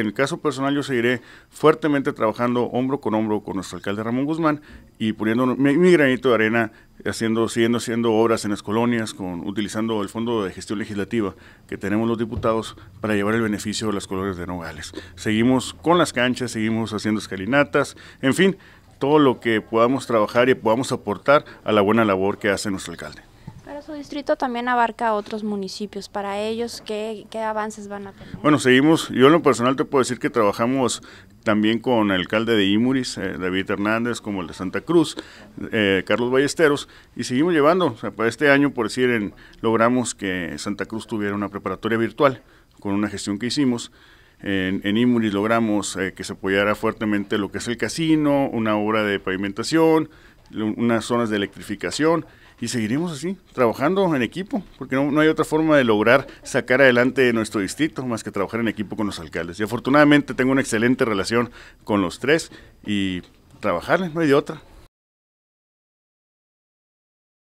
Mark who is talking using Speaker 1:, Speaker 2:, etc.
Speaker 1: en el caso personal yo seguiré fuertemente trabajando hombro con hombro con nuestro alcalde Ramón Guzmán y poniendo mi, granito de arena, haciendo, siguiendo haciendo obras en las colonias, con, utilizando el fondo de gestión legislativa que tenemos los diputados para llevar el beneficio de las colonias de Nogales. Seguimos con las canchas, seguimos haciendo escalinatas, en fin, todo lo que podamos trabajar y podamos aportar a la buena labor que hace nuestro alcalde
Speaker 2: su distrito también abarca otros municipios. Para ellos, ¿qué, avances van a tener?
Speaker 1: Bueno, seguimos. Yo en lo personal te puedo decir que trabajamos también con el alcalde de Imuris, eh, David Hernández, como el de Santa Cruz, eh, Carlos Ballesteros, y seguimos llevando. para este año, por decir, logramos que Santa Cruz tuviera una preparatoria virtual con una gestión que hicimos. En, Imuris logramos eh, que se apoyara fuertemente lo que es el casino, una obra de pavimentación, unas zonas de electrificación y seguiremos así, trabajando en equipo, porque no, no, hay otra forma de lograr sacar adelante nuestro distrito más que trabajar en equipo con los alcaldes. Y afortunadamente tengo una excelente relación con los tres y trabajarles, no hay de otra.